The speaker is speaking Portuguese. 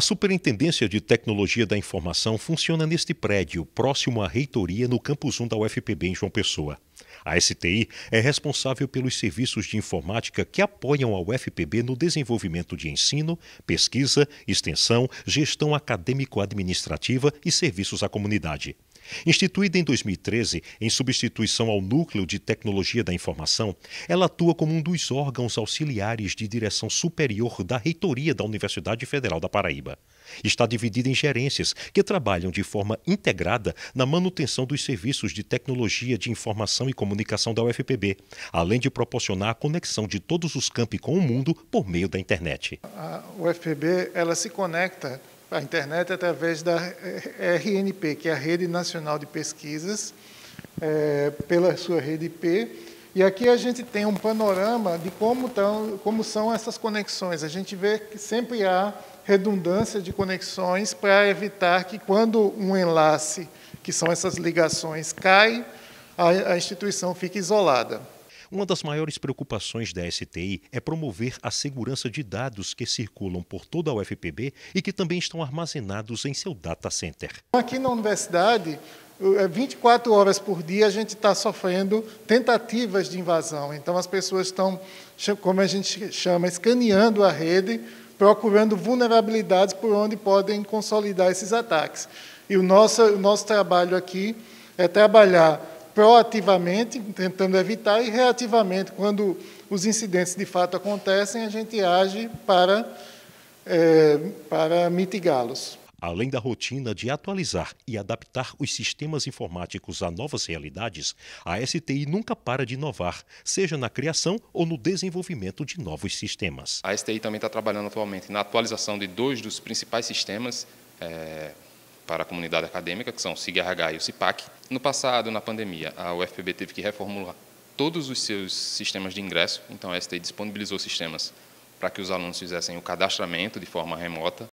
A Superintendência de Tecnologia da Informação funciona neste prédio, próximo à reitoria no campus 1 da UFPB em João Pessoa. A STI é responsável pelos serviços de informática que apoiam a UFPB no desenvolvimento de ensino, pesquisa, extensão, gestão acadêmico-administrativa e serviços à comunidade. Instituída em 2013 em substituição ao Núcleo de Tecnologia da Informação, ela atua como um dos órgãos auxiliares de direção superior da reitoria da Universidade Federal da Paraíba. Está dividida em gerências que trabalham de forma integrada na manutenção dos serviços de tecnologia de informação e comunicação da UFPB, além de proporcionar a conexão de todos os campi com o mundo por meio da internet. A UFPB ela se conecta a internet é através da RNP, que é a Rede Nacional de Pesquisas, é, pela sua rede IP. E aqui a gente tem um panorama de como, tão, como são essas conexões. A gente vê que sempre há redundância de conexões para evitar que, quando um enlace, que são essas ligações, cai, a, a instituição fique isolada. Uma das maiores preocupações da STI é promover a segurança de dados que circulam por toda a UFPB e que também estão armazenados em seu data center. Aqui na universidade, 24 é, horas por dia a gente está sofrendo tentativas de invasão. Então as pessoas estão, como a gente chama, escaneando a rede, procurando vulnerabilidades por onde podem consolidar esses ataques. E o nosso, o nosso trabalho aqui é trabalhar proativamente, tentando evitar, e reativamente, quando os incidentes de fato acontecem, a gente age para, é, para mitigá-los. Além da rotina de atualizar e adaptar os sistemas informáticos a novas realidades, a STI nunca para de inovar, seja na criação ou no desenvolvimento de novos sistemas. A STI também está trabalhando atualmente na atualização de dois dos principais sistemas. É para a comunidade acadêmica, que são o CIGRH e o CIPAC. No passado, na pandemia, a UFPB teve que reformular todos os seus sistemas de ingresso, então a STI disponibilizou sistemas para que os alunos fizessem o cadastramento de forma remota,